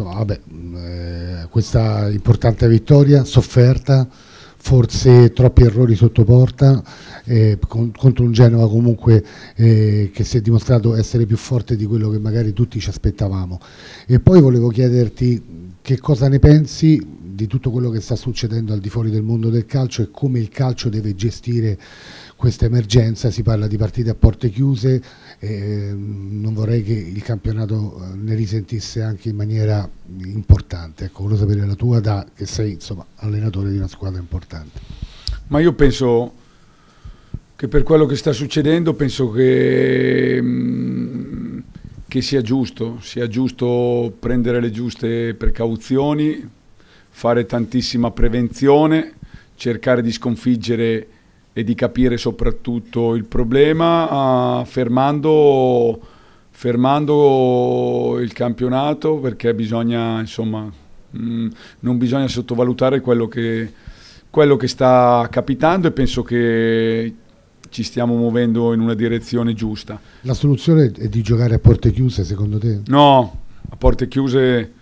insomma, vabbè, mm, eh, questa importante vittoria sofferta, forse troppi errori sotto porta eh, con, contro un Genova comunque eh, che si è dimostrato essere più forte di quello che magari tutti ci aspettavamo. E poi volevo chiederti che cosa ne pensi di tutto quello che sta succedendo al di fuori del mondo del calcio e come il calcio deve gestire questa emergenza, si parla di partite a porte chiuse, eh, non vorrei che il campionato eh, ne risentisse anche in maniera importante. Ecco, volevo sapere la tua da che sei insomma, allenatore di una squadra importante. Ma io penso che per quello che sta succedendo penso che, mm, che sia giusto, sia giusto prendere le giuste precauzioni, fare tantissima prevenzione, cercare di sconfiggere e di capire soprattutto il problema, uh, fermando, fermando, il campionato perché bisogna, insomma, mh, mm, non bisogna sottovalutare quello che, quello che sta capitando e penso che ci stiamo muovendo in una direzione giusta. La soluzione è di giocare a porte chiuse, secondo te? No, a porte chiuse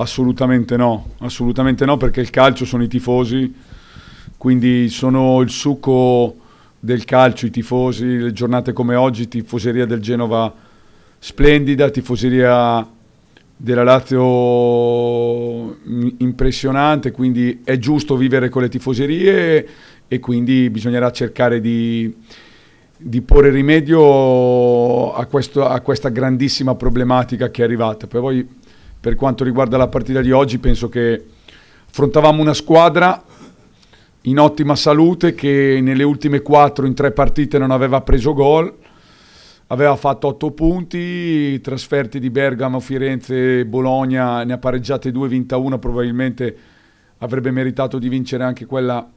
Assolutamente no, assolutamente no perché il calcio sono i tifosi, quindi sono il succo del calcio, i tifosi, le giornate come oggi, tifoseria del Genova splendida, tifoseria della Lazio impressionante, quindi è giusto vivere con le tifoserie e quindi bisognerà cercare di, di porre rimedio a, questo, a, questa grandissima problematica che è arrivata. Poi voi, per quanto riguarda la partita di oggi, penso che affrontavamo una squadra in ottima salute che nelle ultime 4 in 3 partite non aveva preso gol, aveva fatto 8 punti, trasferti di Bergamo, Firenze Bologna ne ha pareggiate 2, vinta 1, probabilmente avrebbe meritato di vincere anche quella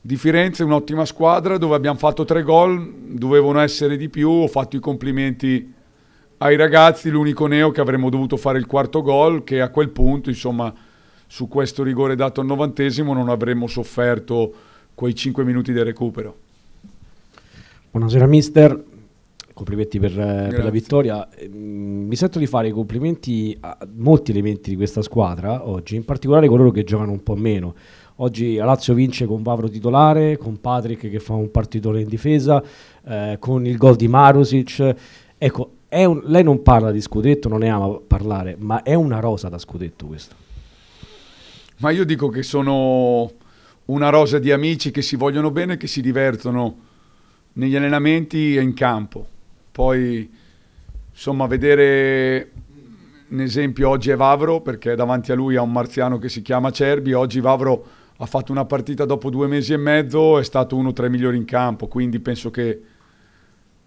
di Firenze, un'ottima squadra dove abbiamo fatto 3 gol, dovevano essere di più, ho fatto i complimenti ai ragazzi l'unico neo che avremmo dovuto fare il quarto gol, che a quel punto, insomma, su questo rigore dato al novantesimo non avremmo sofferto quei 5 minuti del recupero. Buonasera mister, complimenti per, eh, per, la vittoria. Ehm, mi sento di fare i complimenti a molti elementi di questa squadra oggi, in particolare coloro che giocano un po' meno. Oggi Lazio vince con Vavro titolare, con Patrick che fa un partitone in difesa, eh, con il gol di Marusic. Ecco, un, lei non parla di scudetto, non ne ama parlare, ma è una rosa da scudetto questo. Ma io dico che sono una rosa di amici che si vogliono bene, che si divertono negli allenamenti e in campo. Poi, insomma, vedere un esempio oggi è Vavro, perché davanti a lui ha un marziano che si chiama Cerbi. Oggi Vavro ha fatto una partita dopo due mesi e mezzo, è stato uno tra i migliori in campo, quindi penso che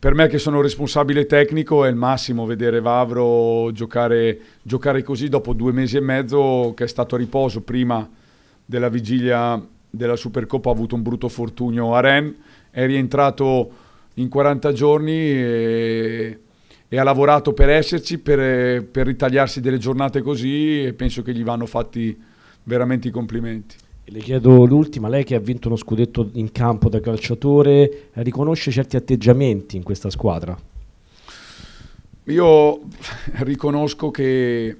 per me che sono responsabile tecnico è il massimo vedere Vavro giocare, giocare, così dopo due mesi e mezzo che è stato a riposo prima della vigilia della Supercoppa ha avuto un brutto fortunio a Rennes, è rientrato in 40 giorni e, e ha lavorato per esserci, per, per ritagliarsi delle giornate così e penso che gli vanno fatti veramente i complimenti. Le chiedo l'ultima, lei che ha vinto uno scudetto in campo da calciatore, riconosce certi atteggiamenti in questa squadra? Io riconosco che,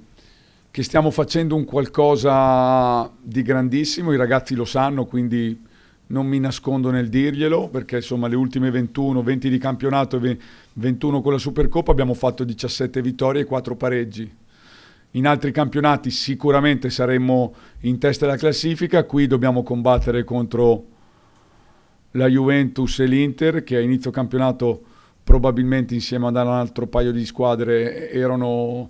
che stiamo facendo un qualcosa di grandissimo, i ragazzi lo sanno, quindi non mi nascondo nel dirglielo, perché insomma le ultime 21, 20 di campionato e 21 con la Supercoppa abbiamo fatto 17 vittorie e 4 pareggi in altri campionati sicuramente saremmo in testa alla classifica, qui dobbiamo combattere contro la Juventus e l'Inter che a inizio campionato probabilmente insieme ad un altro paio di squadre erano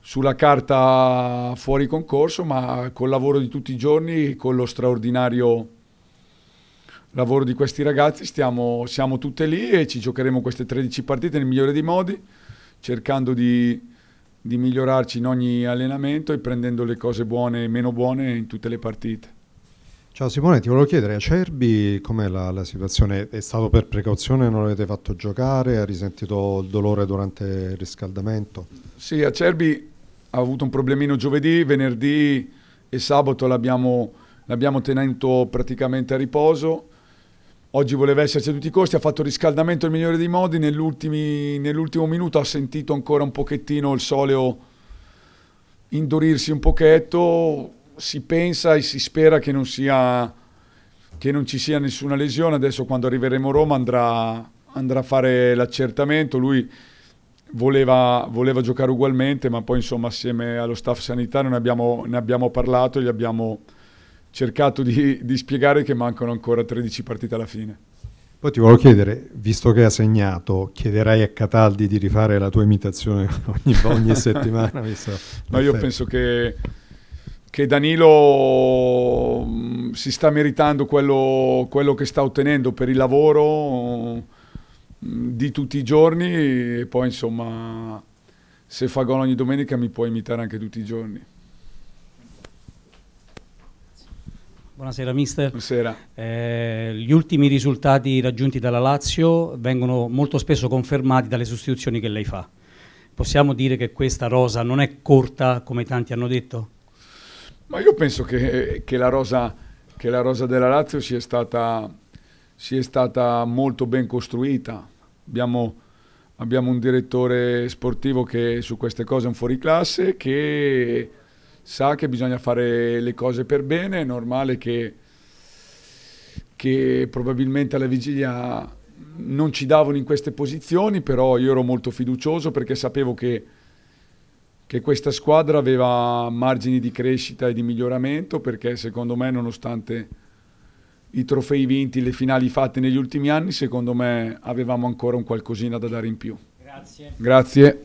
sulla carta fuori concorso, ma col lavoro di tutti i giorni, con lo straordinario lavoro di questi ragazzi, stiamo, siamo tutte lì e ci giocheremo queste 13 partite nel migliore dei modi, cercando di di migliorarci in ogni allenamento e prendendo le cose buone e meno buone in tutte le partite. Ciao Simone, ti volevo chiedere Acerbi com'è la, la, situazione? È stato per precauzione, non l'avete fatto giocare? Ha risentito il dolore durante il riscaldamento? Sì, Acerbi ha avuto un problemino giovedì, venerdì e sabato l'abbiamo, tenuto praticamente a riposo oggi voleva esserci a tutti i costi, ha fatto riscaldamento al migliore dei modi, nell'ultimo minuto ha sentito ancora un pochettino il soleo indurirsi un pochetto, si pensa e si spera che non, sia, che non ci sia nessuna lesione, adesso quando arriveremo a Roma andrà, andrà a fare l'accertamento, lui voleva, voleva, giocare ugualmente, ma poi insomma assieme allo staff sanitario ne abbiamo, ne abbiamo parlato, gli abbiamo cercato di, di spiegare che mancano ancora 13 partite alla fine. Poi ti volevo chiedere, visto che ha segnato, chiederai a Cataldi di rifare la tua imitazione ogni, ogni settimana? Visto no, io penso che, che Danilo mm, si sta meritando quello, quello, che sta ottenendo per il lavoro mm, di tutti i giorni e poi insomma se fa gol ogni domenica mi può imitare anche tutti i giorni. Buonasera mister. Buonasera. Eh, gli ultimi risultati raggiunti dalla Lazio vengono molto spesso confermati dalle sostituzioni che lei fa. Possiamo dire che questa rosa non è corta come tanti hanno detto? Ma io penso che, che, la, rosa, che la, rosa, della Lazio sia stata, sia stata molto ben costruita. Abbiamo, abbiamo, un direttore sportivo che su queste cose è un fuoriclasse che sa che bisogna fare le cose per bene, è normale che, che probabilmente alla vigilia non ci davano in queste posizioni, però io ero molto fiducioso perché sapevo che, che questa squadra aveva margini di crescita e di miglioramento, perché secondo me nonostante i trofei vinti, le finali fatte negli ultimi anni, secondo me avevamo ancora un qualcosina da dare in più. Grazie. Grazie.